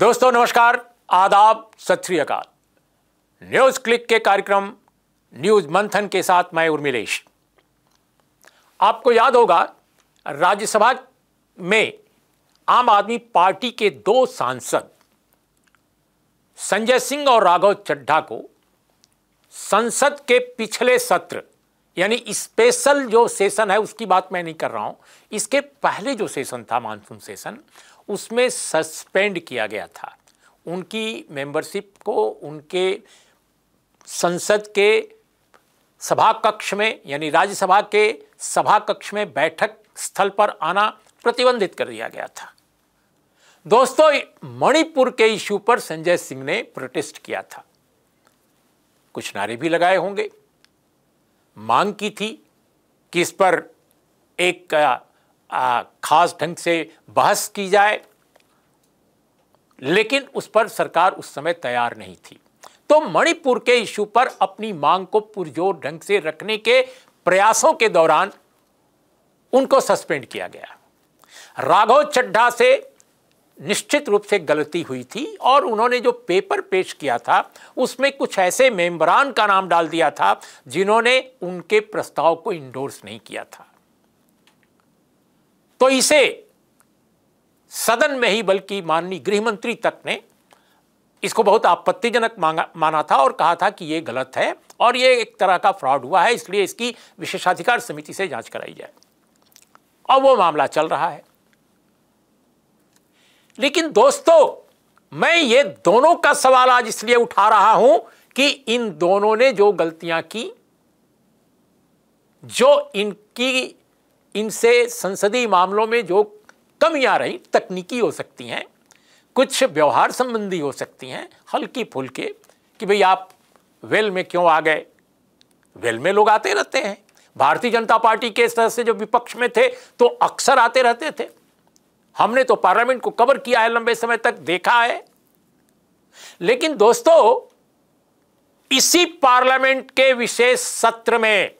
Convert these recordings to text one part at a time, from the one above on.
दोस्तों नमस्कार आदाब सत श्री अकाल न्यूज क्लिक के कार्यक्रम न्यूज मंथन के साथ मैं उर्मिलेश आपको याद होगा राज्यसभा में आम आदमी पार्टी के दो सांसद संजय सिंह और राघव चड्ढा को संसद के पिछले सत्र यानी स्पेशल जो सेशन है उसकी बात मैं नहीं कर रहा हूं इसके पहले जो सेशन था मानसून सेशन उसमें सस्पेंड किया गया था उनकी मेंबरशिप को उनके संसद के सभा कक्ष में यानी राज्यसभा के सभा कक्ष में बैठक स्थल पर आना प्रतिबंधित कर दिया गया था दोस्तों मणिपुर के इश्यू पर संजय सिंह ने प्रोटेस्ट किया था कुछ नारे भी लगाए होंगे मांग की थी कि इस पर एक आ, आ, खास ढंग से बहस की जाए लेकिन उस पर सरकार उस समय तैयार नहीं थी तो मणिपुर के इशू पर अपनी मांग को पुरजोर ढंग से रखने के प्रयासों के दौरान उनको सस्पेंड किया गया राघव चड्ढा से निश्चित रूप से गलती हुई थी और उन्होंने जो पेपर पेश किया था उसमें कुछ ऐसे मेंबरान का नाम डाल दिया था जिन्होंने उनके प्रस्ताव को इंडोर्स नहीं किया था तो इसे सदन में ही बल्कि माननीय गृहमंत्री तक ने इसको बहुत आपत्तिजनक मांगा माना था और कहा था कि ये गलत है और ये एक तरह का फ्रॉड हुआ है इसलिए इसकी विशेषाधिकार समिति से जांच कराई जाए और वो मामला चल रहा है लेकिन दोस्तों मैं ये दोनों का सवाल आज इसलिए उठा रहा हूं कि इन दोनों ने जो गलतियां की जो इनकी इनसे संसदीय मामलों में जो कमियाँ रही तकनीकी हो सकती हैं कुछ व्यवहार संबंधी हो सकती हैं हल्की फुल्के कि भाई आप वेल में क्यों आ गए वेल में लोग आते रहते हैं भारतीय जनता पार्टी के सदस्य जो विपक्ष में थे तो अक्सर आते रहते थे हमने तो पार्लियामेंट को कवर किया है लंबे समय तक देखा है लेकिन दोस्तों इसी पार्लियामेंट के विशेष सत्र में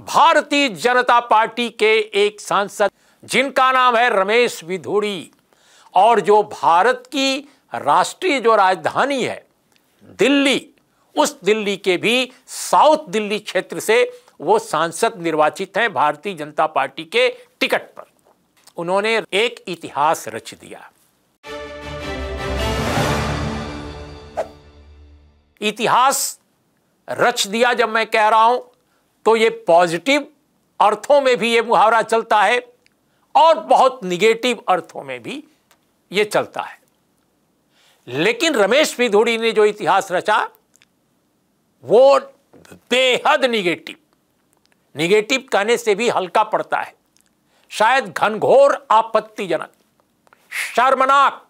भारतीय जनता पार्टी के एक सांसद जिनका नाम है रमेश विधुड़ी और जो भारत की राष्ट्रीय जो राजधानी है दिल्ली उस दिल्ली के भी साउथ दिल्ली क्षेत्र से वो सांसद निर्वाचित हैं भारतीय जनता पार्टी के टिकट पर उन्होंने एक इतिहास रच दिया इतिहास रच दिया जब मैं कह रहा हूं तो ये पॉजिटिव अर्थों में भी ये मुहावरा चलता है और बहुत निगेटिव अर्थों में भी ये चलता है लेकिन रमेश विधोड़ी ने जो इतिहास रचा वो बेहद निगेटिव निगेटिव कहने से भी हल्का पड़ता है शायद घनघोर आपत्तिजनक शर्मनाक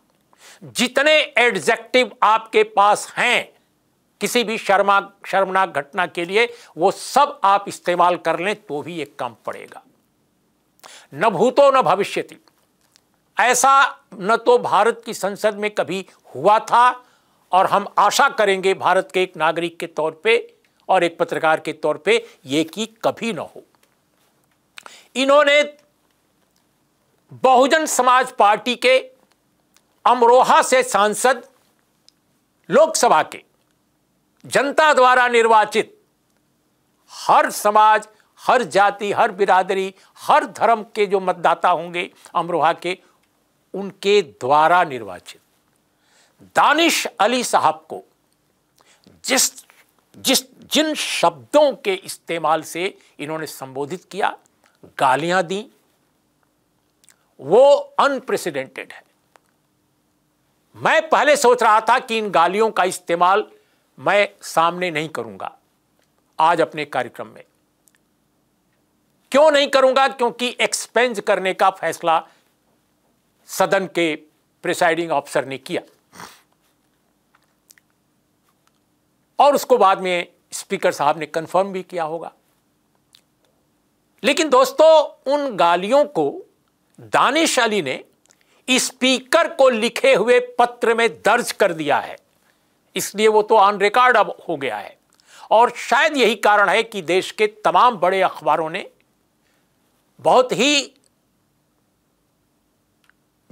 जितने एडजेक्टिव आपके पास हैं किसी भी शर्मा शर्मनाक घटना के लिए वो सब आप इस्तेमाल कर लें तो भी ये कम पड़ेगा न भूतो न भविष्यति ऐसा न तो भारत की संसद में कभी हुआ था और हम आशा करेंगे भारत के एक नागरिक के तौर पे और एक पत्रकार के तौर पे ये कि कभी न हो इन्होंने बहुजन समाज पार्टी के अमरोहा से सांसद लोकसभा के जनता द्वारा निर्वाचित हर समाज हर जाति हर बिरादरी हर धर्म के जो मतदाता होंगे अमरोहा के उनके द्वारा निर्वाचित दानिश अली साहब को जिस जिस जिन शब्दों के इस्तेमाल से इन्होंने संबोधित किया गालियां दी वो अनप्रेसिडेंटेड है मैं पहले सोच रहा था कि इन गालियों का इस्तेमाल मैं सामने नहीं करूंगा आज अपने कार्यक्रम में क्यों नहीं करूंगा क्योंकि एक्सपेंज करने का फैसला सदन के प्रिसाइडिंग ऑफिसर ने किया और उसको बाद में स्पीकर साहब ने कंफर्म भी किया होगा लेकिन दोस्तों उन गालियों को दानिश अली ने स्पीकर को लिखे हुए पत्र में दर्ज कर दिया है इसलिए वो तो ऑन रिकॉर्ड अब हो गया है और शायद यही कारण है कि देश के तमाम बड़े अखबारों ने बहुत ही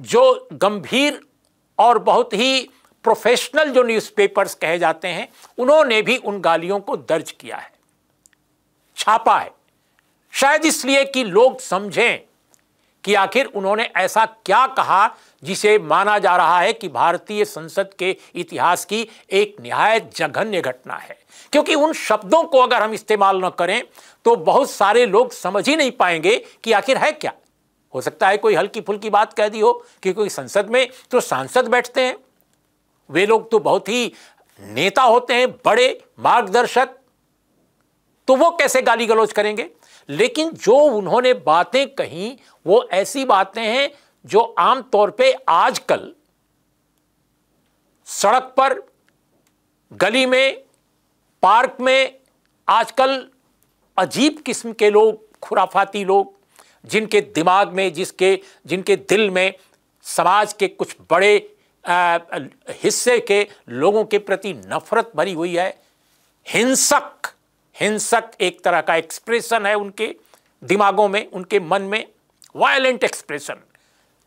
जो गंभीर और बहुत ही प्रोफेशनल जो न्यूज़पेपर्स कहे जाते हैं उन्होंने भी उन गालियों को दर्ज किया है छापा है शायद इसलिए कि लोग समझें कि आखिर उन्होंने ऐसा क्या कहा जिसे माना जा रहा है कि भारतीय संसद के इतिहास की एक निहायत जघन्य घटना है क्योंकि उन शब्दों को अगर हम इस्तेमाल न करें तो बहुत सारे लोग समझ ही नहीं पाएंगे कि आखिर है क्या हो सकता है कोई हल्की फुल्की बात कह दी हो क्योंकि संसद में तो सांसद बैठते हैं वे लोग तो बहुत ही नेता होते हैं बड़े मार्गदर्शक तो वो कैसे गाली गलौज करेंगे लेकिन जो उन्होंने बातें कही वो ऐसी बातें हैं जो आम तौर पे आजकल सड़क पर गली में पार्क में आजकल अजीब किस्म के लोग खुराफाती लोग जिनके दिमाग में जिसके जिनके दिल में समाज के कुछ बड़े आ, हिस्से के लोगों के प्रति नफरत भरी हुई है हिंसक हिंसक एक तरह का एक्सप्रेशन है उनके दिमागों में उनके मन में वायलेंट एक्सप्रेशन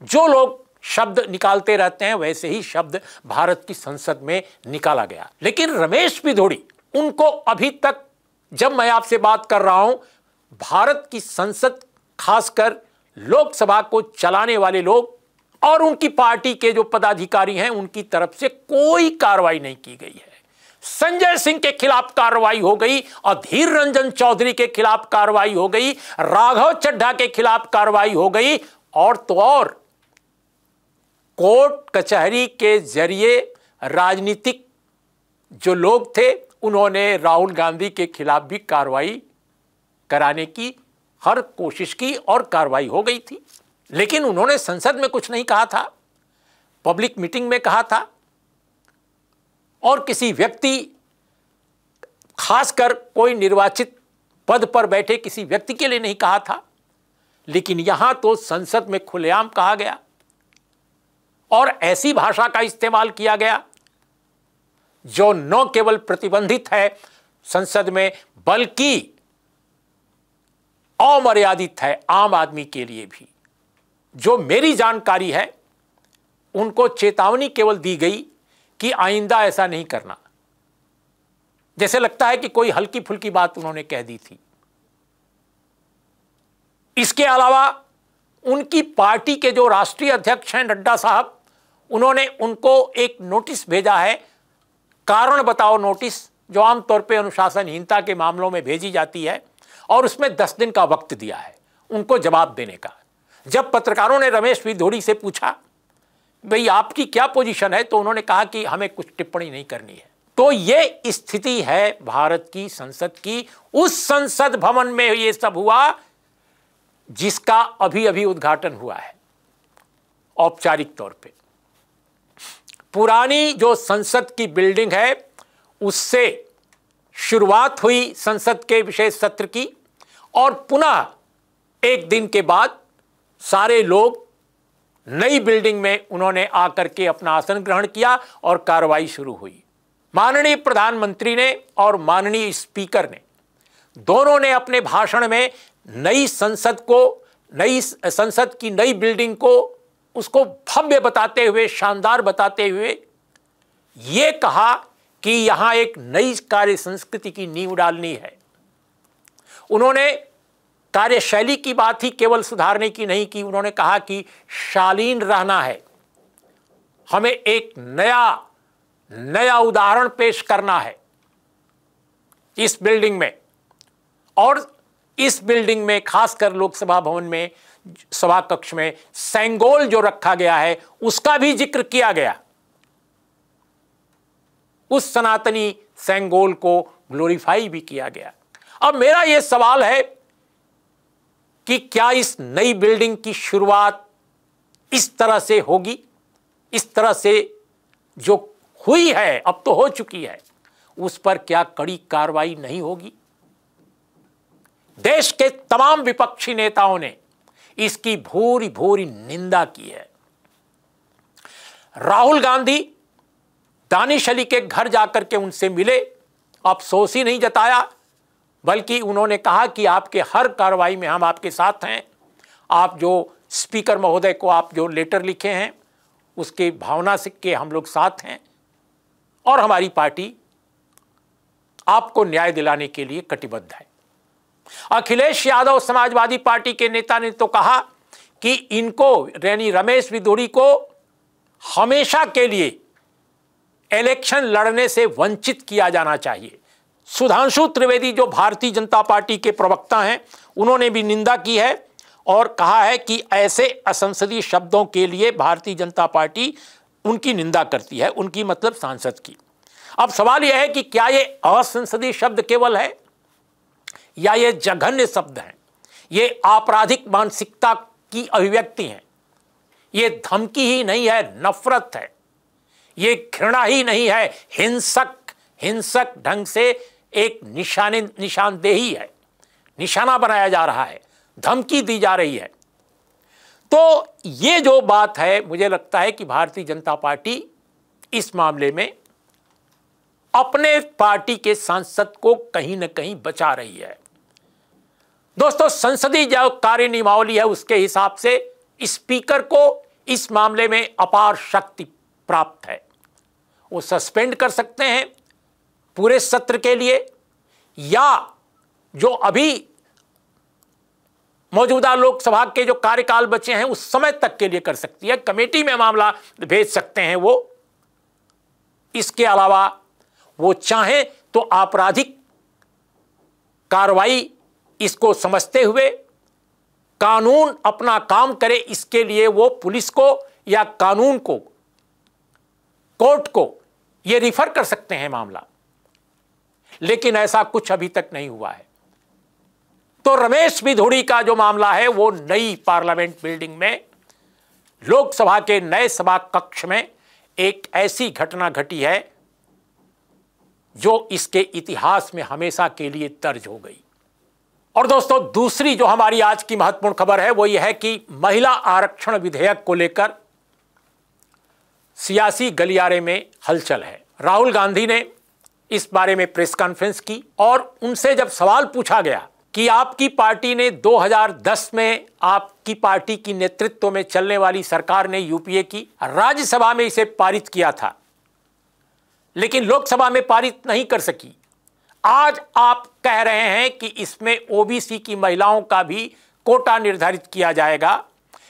जो लोग शब्द निकालते रहते हैं वैसे ही शब्द भारत की संसद में निकाला गया लेकिन रमेश पिधोड़ी उनको अभी तक जब मैं आपसे बात कर रहा हूं भारत की संसद खासकर लोकसभा को चलाने वाले लोग और उनकी पार्टी के जो पदाधिकारी हैं उनकी तरफ से कोई कार्रवाई नहीं की गई है संजय सिंह के खिलाफ कार्रवाई हो गई अधीर रंजन चौधरी के खिलाफ कार्रवाई हो गई राघव चड्ढा के खिलाफ कार्रवाई हो गई और तो और कोर्ट कचहरी के जरिए राजनीतिक जो लोग थे उन्होंने राहुल गांधी के खिलाफ भी कार्रवाई कराने की हर कोशिश की और कार्रवाई हो गई थी लेकिन उन्होंने संसद में कुछ नहीं कहा था पब्लिक मीटिंग में कहा था और किसी व्यक्ति खासकर कोई निर्वाचित पद पर बैठे किसी व्यक्ति के लिए नहीं कहा था लेकिन यहां तो संसद में खुलेआम कहा गया और ऐसी भाषा का इस्तेमाल किया गया जो न केवल प्रतिबंधित है संसद में बल्कि अमर्यादित है आम आदमी के लिए भी जो मेरी जानकारी है उनको चेतावनी केवल दी गई कि आइंदा ऐसा नहीं करना जैसे लगता है कि कोई हल्की फुल्की बात उन्होंने कह दी थी इसके अलावा उनकी पार्टी के जो राष्ट्रीय अध्यक्ष हैं नड्डा साहब उन्होंने उनको एक नोटिस भेजा है कारण बताओ नोटिस जो आमतौर पर अनुशासनहीनता के मामलों में भेजी जाती है और उसमें दस दिन का वक्त दिया है उनको जवाब देने का जब पत्रकारों ने रमेश विधोड़ी से पूछा भाई आपकी क्या पोजीशन है तो उन्होंने कहा कि हमें कुछ टिप्पणी नहीं करनी है तो ये स्थिति है भारत की संसद की उस संसद भवन में ये सब हुआ जिसका अभी अभी उद्घाटन हुआ है औपचारिक तौर पे पुरानी जो संसद की बिल्डिंग है उससे शुरुआत हुई संसद के विशेष सत्र की और पुनः एक दिन के बाद सारे लोग नई बिल्डिंग में उन्होंने आकर के अपना आसन ग्रहण किया और कार्रवाई शुरू हुई माननीय प्रधानमंत्री ने और माननीय स्पीकर ने दोनों ने अपने भाषण में नई संसद को नई संसद की नई बिल्डिंग को उसको भव्य बताते हुए शानदार बताते हुए ये कहा कि यहां एक नई कार्य संस्कृति की नींव डालनी है उन्होंने कार्यशैली की बात ही केवल सुधारने की नहीं की उन्होंने कहा कि शालीन रहना है हमें एक नया नया उदाहरण पेश करना है इस बिल्डिंग में और इस बिल्डिंग में खासकर लोकसभा भवन में सभा कक्ष में सेंगोल जो रखा गया है उसका भी जिक्र किया गया उस सनातनी सेंगोल को ग्लोरीफाई भी किया गया अब मेरा यह सवाल है कि क्या इस नई बिल्डिंग की शुरुआत इस तरह से होगी इस तरह से जो हुई है अब तो हो चुकी है उस पर क्या कड़ी कार्रवाई नहीं होगी देश के तमाम विपक्षी नेताओं ने इसकी भूरी भूरी निंदा की है राहुल गांधी दानिश अली के घर जाकर के उनसे मिले अफसोस ही नहीं जताया बल्कि उन्होंने कहा कि आपके हर कार्रवाई में हम आपके साथ हैं आप जो स्पीकर महोदय को आप जो लेटर लिखे हैं उसके भावना से के हम लोग साथ हैं और हमारी पार्टी आपको न्याय दिलाने के लिए कटिबद्ध है अखिलेश यादव समाजवादी पार्टी के नेता ने तो कहा कि इनको यानी रमेश विदोड़ी को हमेशा के लिए इलेक्शन लड़ने से वंचित किया जाना चाहिए सुधांशु त्रिवेदी जो भारतीय जनता पार्टी के प्रवक्ता हैं उन्होंने भी निंदा की है और कहा है कि ऐसे असंसदीय शब्दों के लिए भारतीय जनता पार्टी उनकी निंदा करती है उनकी मतलब सांसद की अब सवाल यह है कि क्या ये असंसदीय शब्द केवल है या ये जघन्य शब्द हैं ये आपराधिक मानसिकता की अभिव्यक्ति हैं ये धमकी ही नहीं है नफरत है ये घृणा ही नहीं है हिंसक हिंसक ढंग से एक निशाने निशानदेही है निशाना बनाया जा रहा है धमकी दी जा रही है तो ये जो बात है मुझे लगता है कि भारतीय जनता पार्टी इस मामले में अपने पार्टी के सांसद को कहीं ना कहीं बचा रही है दोस्तों संसदीय जो कार्य नियमावली है उसके हिसाब से स्पीकर को इस मामले में अपार शक्ति प्राप्त है वो सस्पेंड कर सकते हैं पूरे सत्र के लिए या जो अभी मौजूदा लोकसभा के जो कार्यकाल बचे हैं उस समय तक के लिए कर सकती है कमेटी में मामला भेज सकते हैं वो इसके अलावा वो चाहें तो आपराधिक कार्रवाई इसको समझते हुए कानून अपना काम करे इसके लिए वो पुलिस को या कानून को कोर्ट को ये रिफर कर सकते हैं मामला लेकिन ऐसा कुछ अभी तक नहीं हुआ है तो रमेश भिधोड़ी का जो मामला है वो नई पार्लियामेंट बिल्डिंग में लोकसभा के नए सभा कक्ष में एक ऐसी घटना घटी है जो इसके इतिहास में हमेशा के लिए दर्ज हो गई और दोस्तों दूसरी जो हमारी आज की महत्वपूर्ण खबर है वो ये है कि महिला आरक्षण विधेयक को लेकर सियासी गलियारे में हलचल है राहुल गांधी ने इस बारे में प्रेस कॉन्फ्रेंस की और उनसे जब सवाल पूछा गया कि आपकी पार्टी ने 2010 में आपकी पार्टी की नेतृत्व में चलने वाली सरकार ने यूपीए की राज्यसभा में इसे पारित किया था लेकिन लोकसभा में पारित नहीं कर सकी आज आप कह रहे हैं कि इसमें ओबीसी की महिलाओं का भी कोटा निर्धारित किया जाएगा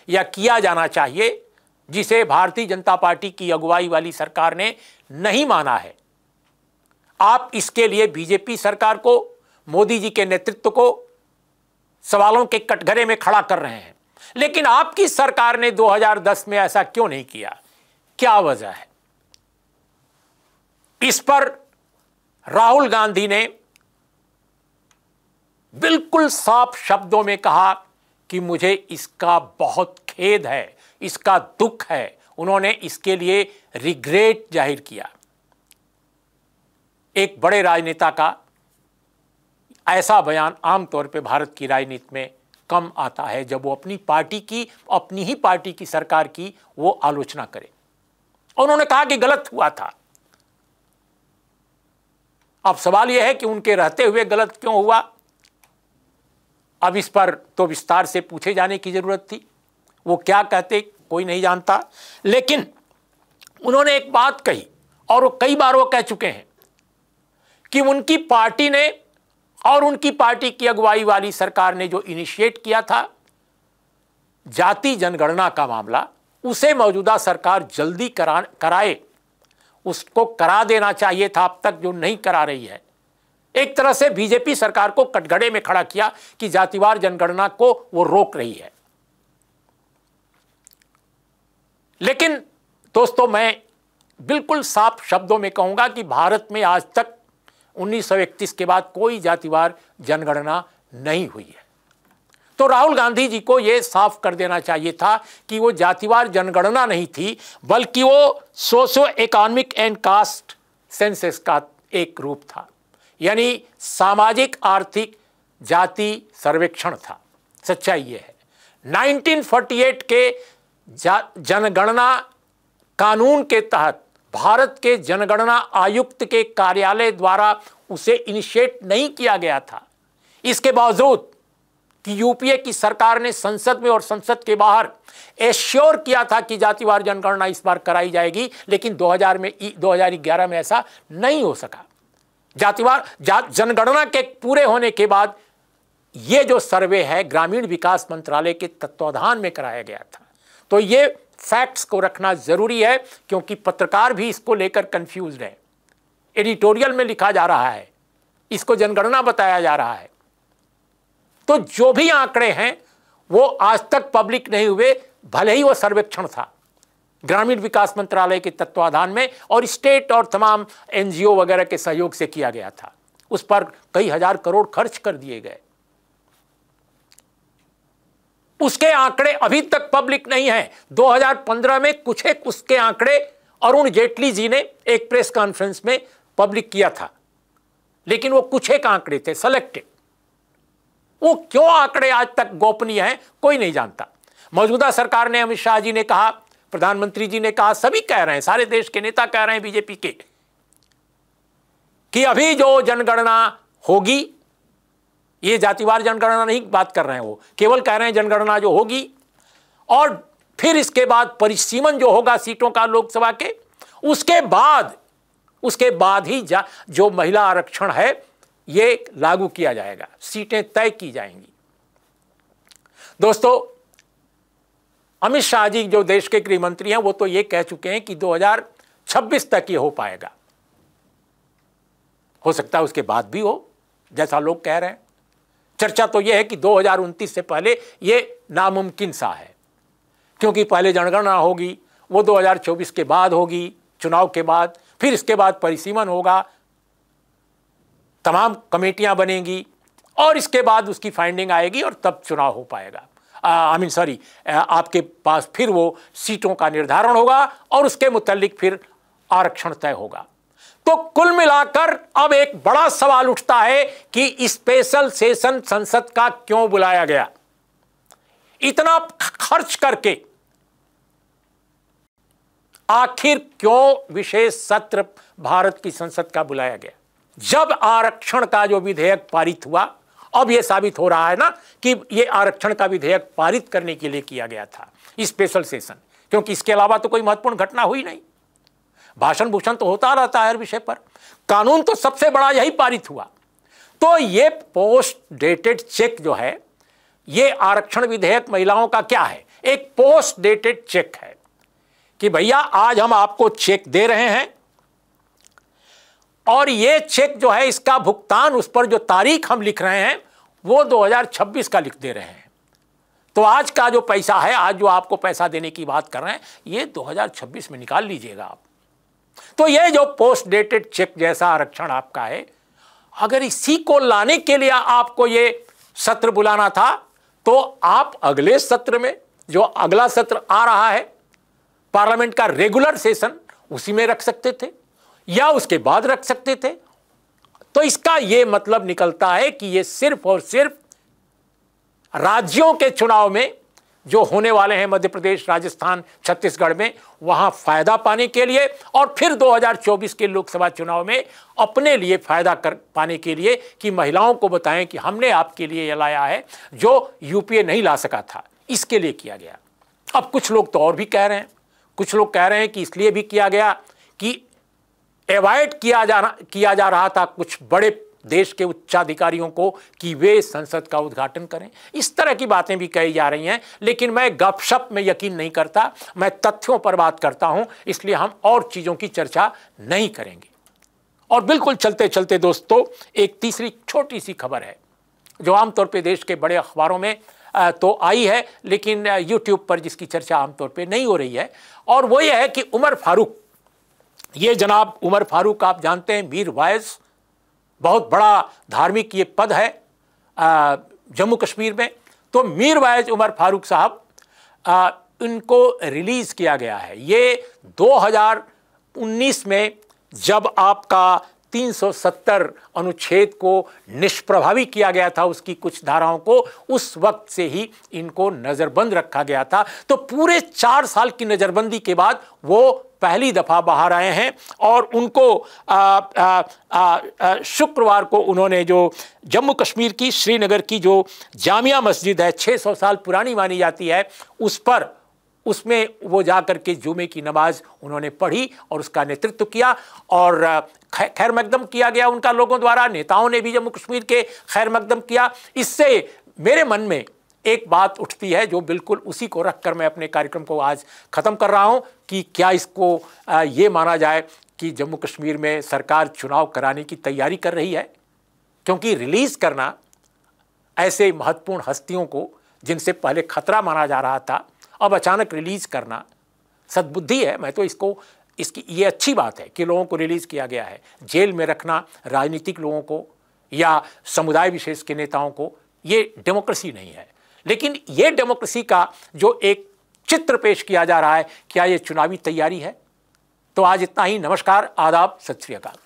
या किया जाना चाहिए जिसे भारतीय जनता पार्टी की अगुवाई वाली सरकार ने नहीं माना है आप इसके लिए बीजेपी सरकार को मोदी जी के नेतृत्व को सवालों के कटघरे में खड़ा कर रहे हैं लेकिन आपकी सरकार ने 2010 में ऐसा क्यों नहीं किया क्या वजह है इस पर राहुल गांधी ने बिल्कुल साफ शब्दों में कहा कि मुझे इसका बहुत खेद है इसका दुख है उन्होंने इसके लिए रिग्रेट जाहिर किया एक बड़े राजनेता का ऐसा बयान आमतौर पर भारत की राजनीति में कम आता है जब वो अपनी पार्टी की अपनी ही पार्टी की सरकार की वो आलोचना करे उन्होंने कहा कि गलत हुआ था अब सवाल यह है कि उनके रहते हुए गलत क्यों हुआ अब इस पर तो विस्तार से पूछे जाने की ज़रूरत थी वो क्या कहते कोई नहीं जानता लेकिन उन्होंने एक बात कही और वो कई बार वो कह चुके हैं कि उनकी पार्टी ने और उनकी पार्टी की अगुवाई वाली सरकार ने जो इनिशिएट किया था जाति जनगणना का मामला उसे मौजूदा सरकार जल्दी करा कराए उसको करा देना चाहिए था अब तक जो नहीं करा रही है एक तरह से बीजेपी सरकार को कटघड़े में खड़ा किया कि जातिवार जनगणना को वो रोक रही है लेकिन दोस्तों मैं बिल्कुल साफ शब्दों में कहूंगा कि भारत में आज तक 1931 के बाद कोई जातिवार जनगणना नहीं हुई है तो राहुल गांधी जी को ये साफ कर देना चाहिए था कि वो जातिवार जनगणना नहीं थी बल्कि वो socio economic and caste census का एक रूप था यानी सामाजिक आर्थिक जाति सर्वेक्षण था सच्चाई ये है 1948 के जनगणना कानून के तहत भारत के जनगणना आयुक्त के कार्यालय द्वारा उसे इनिशिएट नहीं किया गया था इसके बावजूद कि यूपीए की सरकार ने संसद में और संसद के बाहर एश्योर किया था कि जातिवार जनगणना इस बार कराई जाएगी लेकिन 2000 में 2011 में ऐसा नहीं हो सका जातिवार जा, जनगणना के पूरे होने के बाद यह जो सर्वे है ग्रामीण विकास मंत्रालय के तत्वाधान में कराया गया था तो ये फैक्ट्स को रखना जरूरी है क्योंकि पत्रकार भी इसको लेकर कंफ्यूज है एडिटोरियल में लिखा जा रहा है इसको जनगणना बताया जा रहा है तो जो भी आंकड़े हैं वो आज तक पब्लिक नहीं हुए भले ही वो सर्वेक्षण था ग्रामीण विकास मंत्रालय के तत्वाधान में और स्टेट और तमाम एनजीओ वगैरह के सहयोग से किया गया था उस पर कई हजार करोड़ खर्च कर दिए गए उसके आंकड़े अभी तक पब्लिक नहीं है 2015 में कुछ एक उसके आंकड़े अरुण जेटली जी ने एक प्रेस कॉन्फ्रेंस में पब्लिक किया था लेकिन वो कुछ एक आंकड़े थे सेलेक्टेड वो क्यों आंकड़े आज तक गोपनीय हैं कोई नहीं जानता मौजूदा सरकार ने अमित शाह जी ने कहा प्रधानमंत्री जी ने कहा सभी कह रहे हैं सारे देश के नेता कह रहे हैं बीजेपी के कि अभी जो जनगणना होगी ये जातिवार जनगणना नहीं बात कर रहे हैं वो केवल कह रहे हैं जनगणना जो होगी और फिर इसके बाद परिसीमन जो होगा सीटों का लोकसभा के उसके बाद उसके बाद ही जो महिला आरक्षण है ये लागू किया जाएगा सीटें तय की जाएंगी दोस्तों अमित शाह जी जो देश के गृह मंत्री हैं वो तो ये कह चुके हैं कि 2026 तक ये हो पाएगा हो सकता है उसके बाद भी हो जैसा लोग कह रहे हैं चर्चा तो ये है कि दो से पहले ये नामुमकिन सा है क्योंकि पहले जनगणना होगी वो 2024 के बाद होगी चुनाव के बाद फिर इसके बाद परिसीमन होगा तमाम कमेटियां बनेंगी और इसके बाद उसकी फाइंडिंग आएगी और तब चुनाव हो पाएगा आई मीन सॉरी आपके पास फिर वो सीटों का निर्धारण होगा और उसके मुतलिक फिर आरक्षण तय होगा तो कुल मिलाकर अब एक बड़ा सवाल उठता है कि स्पेशल सेशन संसद का क्यों बुलाया गया इतना खर्च करके आखिर क्यों विशेष सत्र भारत की संसद का बुलाया गया जब आरक्षण का जो विधेयक पारित हुआ अब यह साबित हो रहा है ना कि ये आरक्षण का विधेयक पारित करने के लिए किया गया था स्पेशल सेशन क्योंकि इसके अलावा तो कोई महत्वपूर्ण घटना हुई नहीं भाषण भूषण तो होता रहता है हर विषय पर कानून तो सबसे बड़ा यही पारित हुआ तो ये पोस्ट डेटेड चेक जो है ये आरक्षण विधेयक महिलाओं का क्या है एक पोस्ट डेटेड चेक है कि भैया आज हम आपको चेक दे रहे हैं और ये चेक जो है इसका भुगतान उस पर जो तारीख हम लिख रहे हैं वो 2026 का लिख दे रहे हैं तो आज का जो पैसा है आज जो आपको पैसा देने की बात कर रहे हैं ये 2026 में निकाल लीजिएगा आप तो ये जो पोस्ट डेटेड चेक जैसा आरक्षण आपका है अगर इसी को लाने के लिए आपको ये सत्र बुलाना था तो आप अगले सत्र में जो अगला सत्र आ रहा है पार्लियामेंट का रेगुलर सेशन उसी में रख सकते थे या उसके बाद रख सकते थे तो इसका यह मतलब निकलता है कि यह सिर्फ और सिर्फ राज्यों के चुनाव में जो होने वाले हैं मध्य प्रदेश राजस्थान छत्तीसगढ़ में वहां फायदा पाने के लिए और फिर 2024 के लोकसभा चुनाव में अपने लिए फायदा कर पाने के लिए कि महिलाओं को बताएं कि हमने आपके लिए यह लाया है जो यूपीए नहीं ला सका था इसके लिए किया गया अब कुछ लोग तो और भी कह रहे हैं कुछ लोग कह रहे हैं कि इसलिए भी किया गया कि एवॉड किया जा रहा किया जा रहा था कुछ बड़े देश के उच्चाधिकारियों को कि वे संसद का उद्घाटन करें इस तरह की बातें भी कही जा रही हैं लेकिन मैं गपशप में यकीन नहीं करता मैं तथ्यों पर बात करता हूं इसलिए हम और चीज़ों की चर्चा नहीं करेंगे और बिल्कुल चलते चलते दोस्तों एक तीसरी छोटी सी खबर है जो आमतौर पर देश के बड़े अखबारों में तो आई है लेकिन यूट्यूब पर जिसकी चर्चा आमतौर पर नहीं हो रही है और वो ये है कि उमर फारूक ये जनाब उमर फारूक आप जानते हैं मीर वायस बहुत बड़ा धार्मिक ये पद है जम्मू कश्मीर में तो मीर वायस उमर फारूक साहब इनको रिलीज़ किया गया है ये 2019 में जब आपका 370 अनुच्छेद को निष्प्रभावी किया गया था उसकी कुछ धाराओं को उस वक्त से ही इनको नज़रबंद रखा गया था तो पूरे चार साल की नज़रबंदी के बाद वो पहली दफ़ा बाहर आए हैं और उनको शुक्रवार को उन्होंने जो जम्मू कश्मीर की श्रीनगर की जो जामिया मस्जिद है 600 साल पुरानी मानी जाती है उस पर उसमें वो जा कर के जुमे की नमाज उन्होंने पढ़ी और उसका नेतृत्व किया और खैर मकदम किया गया उनका लोगों द्वारा नेताओं ने भी जम्मू कश्मीर के खैर मकदम किया इससे मेरे मन में एक बात उठती है जो बिल्कुल उसी को रखकर मैं अपने कार्यक्रम को आज ख़त्म कर रहा हूँ कि क्या इसको ये माना जाए कि जम्मू कश्मीर में सरकार चुनाव कराने की तैयारी कर रही है क्योंकि रिलीज़ करना ऐसे महत्वपूर्ण हस्तियों को जिनसे पहले खतरा माना जा रहा था अब अचानक रिलीज़ करना सदबुद्धि है मैं तो इसको इसकी ये अच्छी बात है कि लोगों को रिलीज़ किया गया है जेल में रखना राजनीतिक लोगों को या समुदाय विशेष के नेताओं को ये डेमोक्रेसी नहीं है लेकिन ये डेमोक्रेसी का जो एक चित्र पेश किया जा रहा है क्या ये चुनावी तैयारी है तो आज इतना ही नमस्कार आदाब सत श्रीकाल